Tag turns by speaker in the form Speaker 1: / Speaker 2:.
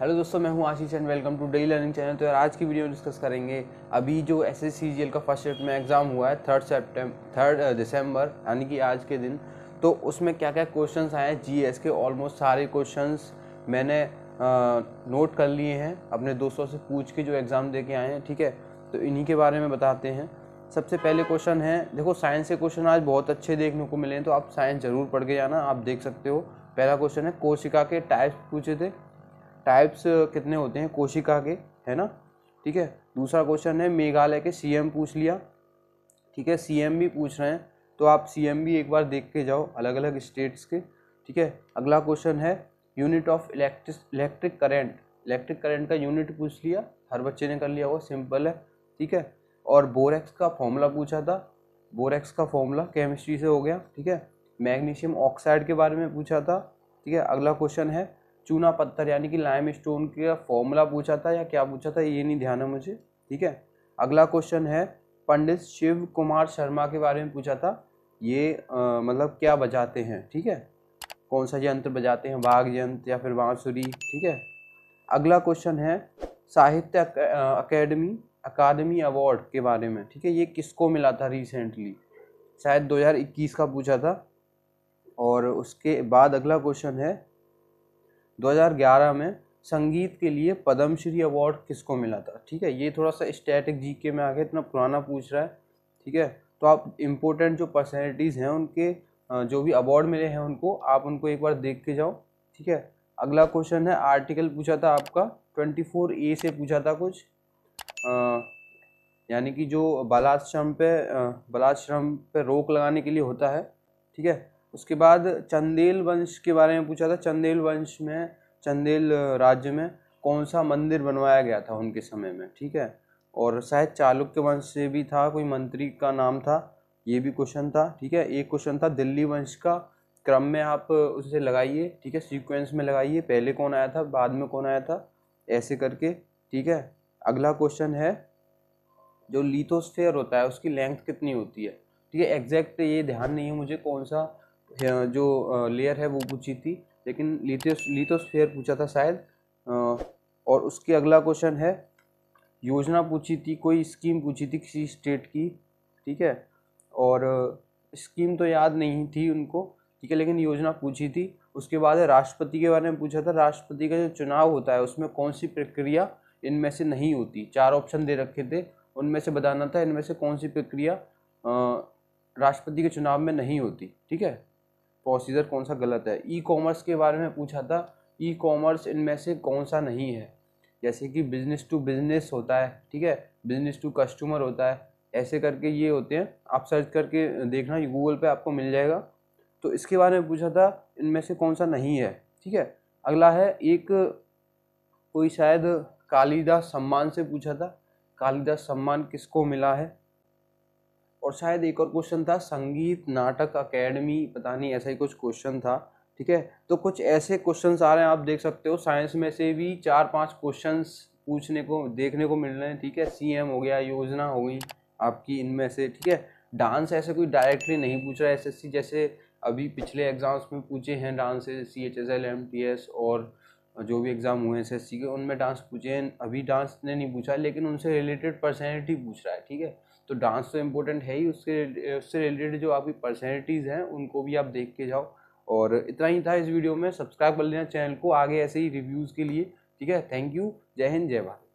Speaker 1: hello दोस्तों मैं हूं Ashish and welcome to daily learning channel तो यार आज की वीडियो में डिस्कस करेंगे अभी जो S S C G L का फर्स्ट शिफ्ट में एग्ज़ाम हुआ है थर्ड सेप्टेम थर्ड दिसंबर यानी कि आज के दिन तो उसमें क्या क्या क्वेश्चन आए हैं जी एस के ऑलमोस्ट सारे क्वेश्चन मैंने आ, uh, नोट कर लिए हैं अपने दोस्तों से पूछ के जो एग्ज़ाम दे के आए हैं ठीक है तो इन्हीं के बारे में बताते हैं सबसे पहले क्वेश्चन है देखो साइंस के क्वेश्चन आज बहुत अच्छे देखने को मिले हैं तो आप साइंस ज़रूर पढ़ के जाना आप देख सकते हो पहला क्वेश्चन है कोशिका के टाइप्स पूछे थे टाइप्स कितने होते हैं कोशिका के है ना ठीक है दूसरा क्वेश्चन है मेघालय के सीएम पूछ लिया ठीक है सीएम भी पूछ रहे हैं तो आप सीएम भी एक बार देख के जाओ अलग अलग स्टेट्स के ठीक है अगला क्वेश्चन है unit of electric electric current electric current का यूनिट पूछ लिया हर बच्चे ने कर लिया होगा सिंपल है ठीक है और बोरेक्स का फॉर्मूला पूछा था बोरेक्स का फॉर्मूला केमिस्ट्री से हो गया ठीक है मैग्नीशियम ऑक्साइड के बारे में पूछा था ठीक है अगला क्वेश्चन है चूना पत्थर यानी कि लाइम स्टोन का फॉर्मूला पूछा था या क्या पूछा था ये नहीं ध्यान है मुझे ठीक है अगला क्वेश्चन है पंडित शिव कुमार शर्मा के बारे में पूछा था ये आ, मतलब क्या बजाते हैं ठीक है कौन सा यंत्र बजाते हैं बाघ यंत्र या फिर बांसुरी ठीक है अगला क्वेश्चन है साहित्य अकेडमी अकादमी अवार्ड के बारे में ठीक है ये किसको मिला था रिसेंटली शायद 2021 का पूछा था और उसके बाद अगला क्वेश्चन है 2011 में संगीत के लिए पद्मश्री अवार्ड किसको मिला था ठीक है ये थोड़ा सा स्टैटिक जीके में आ गया इतना पुराना पूछ रहा है ठीक है तो आप इम्पोर्टेंट जो पर्सनैलिटीज़ हैं उनके जो भी अवार्ड मिले हैं उनको आप उनको एक बार देख के जाओ ठीक है अगला क्वेश्चन है आर्टिकल पूछा था आपका ट्वेंटी फोर ए से पूछा था कुछ यानी कि जो बलाश्रम पे बलाश्रम पे रोक लगाने के लिए होता है ठीक है उसके बाद चंदेल वंश के बारे में पूछा था चंदेल वंश में चंदेल राज्य में कौन सा मंदिर बनवाया गया था उनके समय में ठीक है और शायद चालुक्य वंश से भी था कोई मंत्री का नाम था ये भी क्वेश्चन था ठीक है एक क्वेश्चन था दिल्ली वंश का क्रम में आप उसे लगाइए ठीक है सीक्वेंस में लगाइए पहले कौन आया था बाद में कौन आया था ऐसे करके ठीक है अगला क्वेश्चन है जो लिथोस्फेयर होता है उसकी लेंथ कितनी होती है ठीक है एग्जैक्ट ये ध्यान नहीं है मुझे कौन सा जो लेयर है वो पूछी थी लेकिन लिथोस लिथोस्फेयर पूछा था शायद और उसके अगला क्वेश्चन है योजना पूछी थी कोई स्कीम पूछी थी किसी स्टेट की ठीक है और स्कीम तो याद नहीं थी उनको ठीक है लेकिन योजना पूछी थी उसके बाद राष्ट्रपति के बारे में पूछा था राष्ट्रपति का जो चुनाव होता है उसमें कौन सी प्रक्रिया इनमें से नहीं होती चार ऑप्शन दे रखे थे उनमें से बताना था इनमें से कौन सी प्रक्रिया राष्ट्रपति के चुनाव में नहीं होती ठीक है प्रोसीजर कौन सा गलत है ई कॉमर्स के बारे में पूछा था ई कॉमर्स इनमें से कौन सा नहीं है जैसे कि बिजनेस टू बिजनेस होता है ठीक है बिजनेस टू कस्टमर होता है ऐसे करके ये होते हैं आप सर्च करके देखना गूगल पे आपको मिल जाएगा तो इसके बारे में पूछा था इनमें से कौन सा नहीं है ठीक है अगला है एक कोई शायद कालिदास सम्मान से पूछा था कालिदास सम्मान किसको मिला है और शायद एक और क्वेश्चन था संगीत नाटक अकेडमी पता नहीं ऐसा ही कुछ क्वेश्चन था ठीक है तो कुछ ऐसे क्वेश्चन आ रहे हैं आप देख सकते हो साइंस में से भी चार पाँच क्वेश्चन पूछने को देखने को मिल रहे हैं ठीक है सी हो गया योजना हो गई आपकी इनमें से ठीक है डांस ऐसे कोई डायरेक्टली नहीं पूछ रहा है एस जैसे अभी पिछले एग्ज़ाम्स में पूछे हैं डांस C H S L M T S और जो भी एग्ज़ाम हुए एस एस के उनमें डांस पूछे हैं अभी डांस ने नहीं पूछा लेकिन उनसे रिलेटेड पर्सनैलिटी पूछ रहा है ठीक है तो डांस तो इम्पोर्टेंट है ही उसके उससे रिलेटेड जो आपकी पर्सनैलिटीज़ हैं उनको भी आप देख के जाओ और इतना ही था इस वीडियो में सब्सक्राइब कर लेना चैनल को आगे ऐसे ही रिव्यूज़ के लिए ठीक है थैंक यू जय हिंद जय भारत